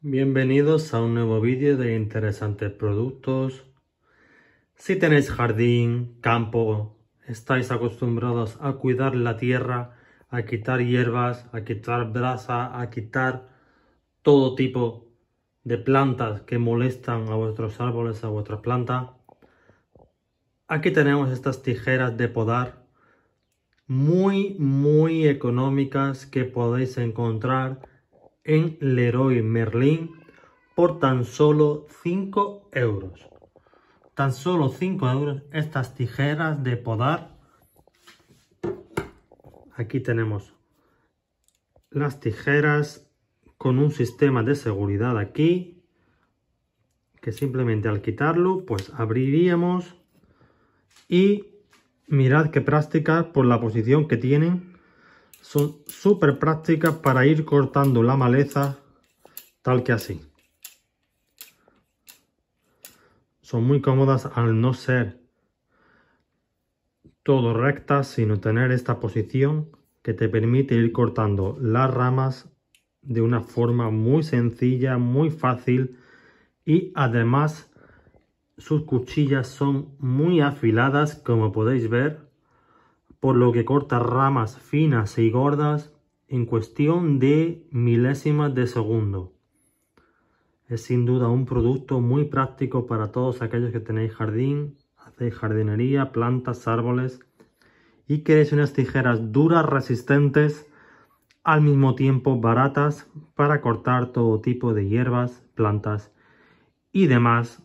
Bienvenidos a un nuevo vídeo de interesantes productos. Si tenéis jardín, campo, estáis acostumbrados a cuidar la tierra, a quitar hierbas, a quitar brasa, a quitar todo tipo de plantas que molestan a vuestros árboles, a vuestras plantas. Aquí tenemos estas tijeras de podar muy, muy económicas que podéis encontrar en Leroy Merlin por tan solo 5 euros. Tan solo 5 euros estas tijeras de podar. Aquí tenemos las tijeras con un sistema de seguridad aquí que simplemente al quitarlo pues abriríamos y mirad qué práctica por la posición que tienen son súper prácticas para ir cortando la maleza tal que así. Son muy cómodas al no ser todo rectas, sino tener esta posición que te permite ir cortando las ramas de una forma muy sencilla, muy fácil y además sus cuchillas son muy afiladas como podéis ver por lo que corta ramas finas y gordas en cuestión de milésimas de segundo. Es sin duda un producto muy práctico para todos aquellos que tenéis jardín, hacéis jardinería, plantas, árboles y queréis unas tijeras duras, resistentes, al mismo tiempo baratas para cortar todo tipo de hierbas, plantas y demás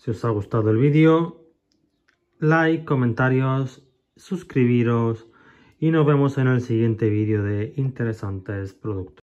Si os ha gustado el vídeo, like, comentarios, suscribiros y nos vemos en el siguiente vídeo de interesantes productos.